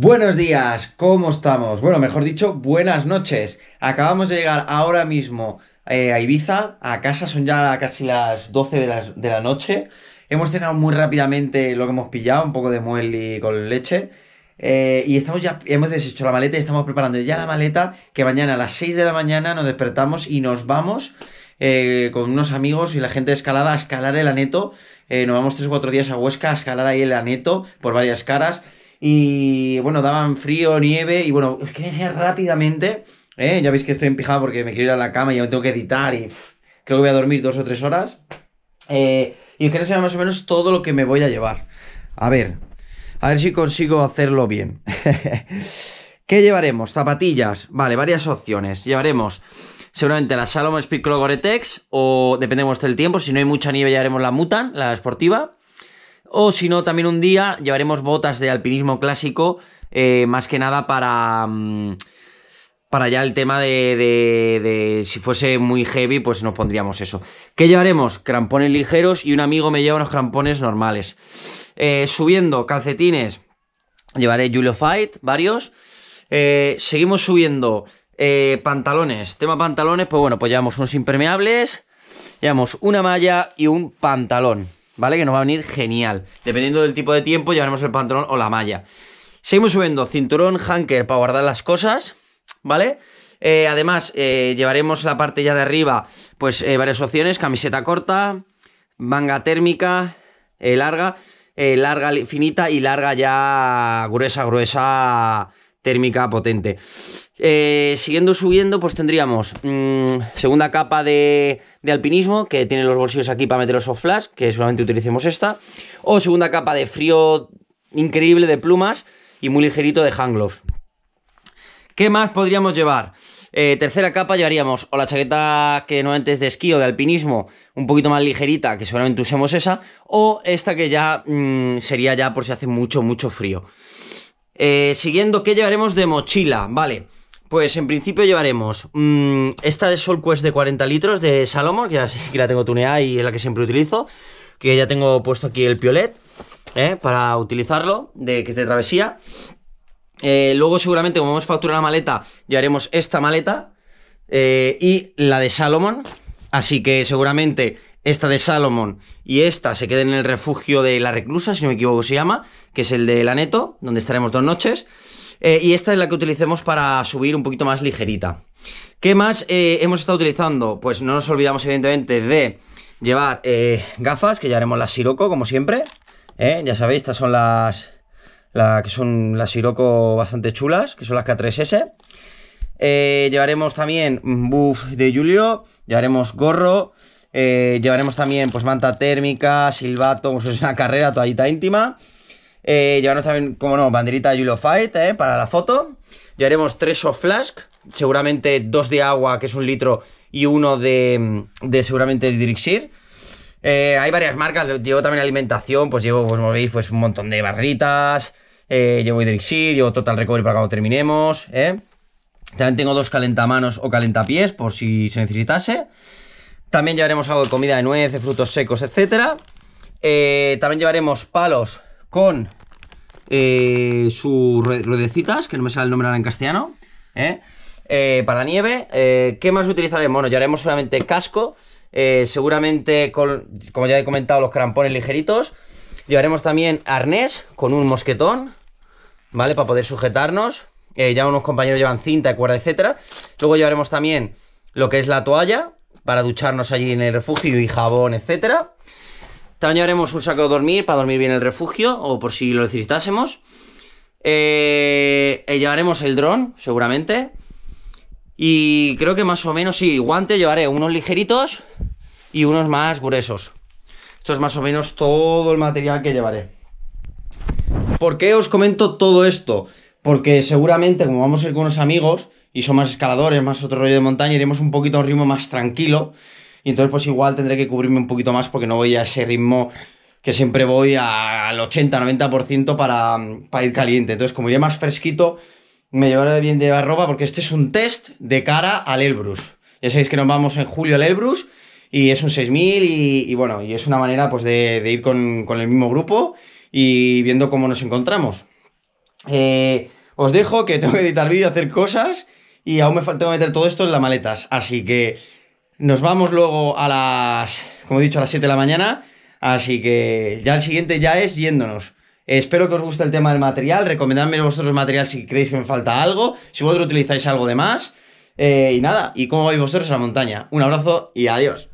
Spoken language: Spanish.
Buenos días, ¿cómo estamos? Bueno, mejor dicho, buenas noches. Acabamos de llegar ahora mismo eh, a Ibiza, a casa son ya casi las 12 de la, noche. Hemos cenado muy rápidamente lo que hemos pillado, un poco de y con leche. Eh, y estamos ya, hemos deshecho la maleta y estamos preparando ya la maleta, que mañana a las 6 de la mañana nos despertamos y nos vamos eh, con unos amigos y la gente de escalada a escalar el aneto. nos vamos 3 o 4 días a Huesca a escalar ahí el aneto por varias caras. Y bueno, daban frío, nieve. Y bueno, os quería enseñar rápidamente. ¿eh? Ya veis que estoy empijado porque me quiero ir a la cama y tengo que editar. Y creo que voy a dormir dos o tres horas. Eh, y os quería enseñar más o menos todo lo que me voy a llevar. A ver, a ver si consigo hacerlo bien. ¿Qué llevaremos? Zapatillas. Vale, varias opciones. Llevaremos seguramente la Salomon Speed Gore-Tex o, dependemos del tiempo, si no hay mucha nieve llevaremos la Mutan, la deportiva o si no, también un día llevaremos botas de alpinismo clásico, eh, más que nada para... Mm, para ya el tema de, si fuese muy heavy, pues nos pondríamos eso. ¿Qué llevaremos? Crampones ligeros y un amigo me lleva unos crampones normales. Eh, subiendo, calcetines. Llevaré Julio Fight, varios. Eh, seguimos subiendo. pantalones. Tema pantalones, pues bueno, pues llevamos unos impermeables. Llevamos una malla y un pantalón. ¿vale? Que nos va a venir genial. Dependiendo del tipo de tiempo, llevaremos el pantalón o la malla. Seguimos subiendo cinturón, hanker para guardar las cosas, ¿vale? Eh, además, eh, llevaremos la parte ya de arriba, pues eh, varias opciones, camiseta corta, manga térmica, larga, larga finita y larga ya gruesa, gruesa térmica potente. Eh, siguiendo subiendo, pues tendríamos mm, segunda capa de, alpinismo, que tiene los bolsillos aquí para meter los soft flash, que solamente utilicemos esta. O segunda capa de frío increíble de plumas y muy ligerito de hand ¿Qué más podríamos llevar? Eh, tercera capa llevaríamos o la chaqueta que no es de esquí o de alpinismo, un poquito más ligerita, que seguramente usemos esa, o esta que ya mm, sería ya por si hace mucho, mucho frío. Eh, siguiendo, ¿qué llevaremos de mochila? Vale, pues en principio llevaremos mm, esta de Soul Quest de 40 litros de Salomon, que que la tengo tuneada y es la que siempre utilizo, que ya tengo puesto aquí el piolet eh, para utilizarlo, de, que es de travesía. Eh, luego seguramente, como hemos facturado la maleta, llevaremos esta maleta y la de Salomon. Así que seguramente esta de Salomón y esta se queda en el refugio de la reclusa, si no me equivoco se llama, que es el de la neto, donde estaremos dos noches. Eh, y esta es la que utilicemos para subir un poquito más ligerita. ¿Qué más eh, hemos estado utilizando? Pues no nos olvidamos, evidentemente, de llevar eh, gafas, que ya haremos las Siroco, como siempre. Ya sabéis, estas son las. que son las Siroco bastante chulas, que son las K3S. llevaremos también buff de Julio, llevaremos gorro, eh, llevaremos también pues manta térmica, silbato, pues, es una carrera, toallita íntima. Eh, llevaremos también, como no, banderita Julio Fight eh, para la foto. Llevaremos tres soft flask, seguramente dos de agua, que es un litro, y uno de, mm, seguramente de Dirixir. hay varias marcas, llevo también alimentación, pues llevo, pues, como veis, pues un montón de barritas, llevo Dirixir, llevo Total Recovery para cuando terminemos, También tengo dos calentamanos o calentapiés, por si se necesitase. También llevaremos algo de comida de nuez, de frutos secos, etc. Eh, también llevaremos palos con eh, sus ruedecitas, que no me sale el nombre ahora en castellano, ¿eh? para nieve. ¿Qué más utilizaremos? Bueno, llevaremos solamente casco, seguramente, con, como ya he comentado, los crampones ligeritos. Llevaremos también arnés con un mosquetón, ¿vale? Para poder sujetarnos. ya unos compañeros llevan cinta, cuerda, etc. Luego llevaremos también lo que es la toalla, para ducharnos allí en el refugio y jabón, etcétera. También llevaremos un saco de dormir para dormir bien en el refugio o por si lo necesitásemos. Eh, eh, llevaremos el dron, seguramente. Y creo que más o menos, sí, guante llevaré unos ligeritos y unos más gruesos. Esto es más o menos todo el material que llevaré. ¿Por qué os comento todo esto? Porque seguramente, como vamos a ir con unos amigos, y son más escaladores, más otro rollo de montaña, iremos un poquito a un ritmo más tranquilo. Y entonces pues igual tendré que cubrirme un poquito más porque no voy a ese ritmo que siempre voy al 80-90% para, para ir caliente. Entonces como iré más fresquito, me llevaré bien de llevar ropa porque este es un test de cara al Elbrus. Ya sabéis que nos vamos en julio al Elbrus y es un 6000 y, y bueno, y es una manera pues de, ir con, con, el mismo grupo y viendo cómo nos encontramos. Eh, os dejo que tengo que editar vídeo, hacer cosas y aún me falta meter todo esto en las maletas. Así que nos vamos luego a las, como he dicho, a las 7 de la mañana. Así que ya el siguiente ya es yéndonos. Espero que os guste el tema del material. Recomendadme vosotros material si creéis que me falta algo. Si vosotros utilizáis algo de más. Eh, y nada, y cómo vais vosotros a la montaña. Un abrazo y adiós.